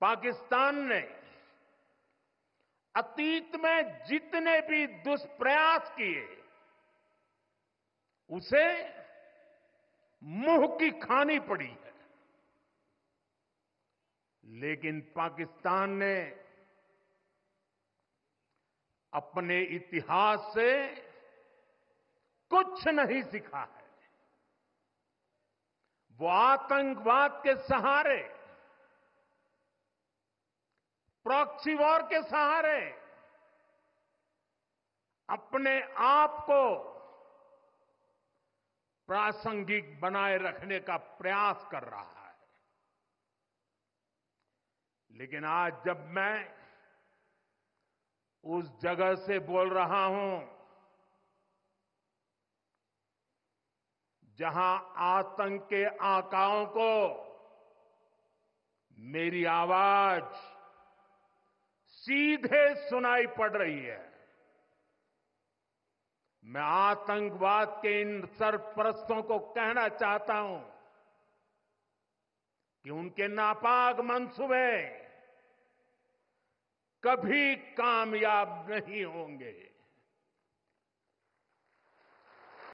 पाकिस्तान ने अतीत में जितने भी दुष्प्रयास किए उसे मुंह की खानी पड़ी है लेकिन पाकिस्तान ने अपने इतिहास से कुछ नहीं सीखा है वो आतंकवाद के सहारे प्रॉक्सी वॉर के सहारे अपने आप को प्रासंगिक बनाए रखने का प्रयास कर रहा है लेकिन आज जब मैं उस जगह से बोल रहा हूं जहां आतंक के आकाओं को मेरी आवाज़ सीधे सुनाई पड़ रही है मैं आतंकवाद के इन सरपरस्तों को कहना चाहता हूं कि उनके नापाक मंसूबे कभी कामयाब नहीं होंगे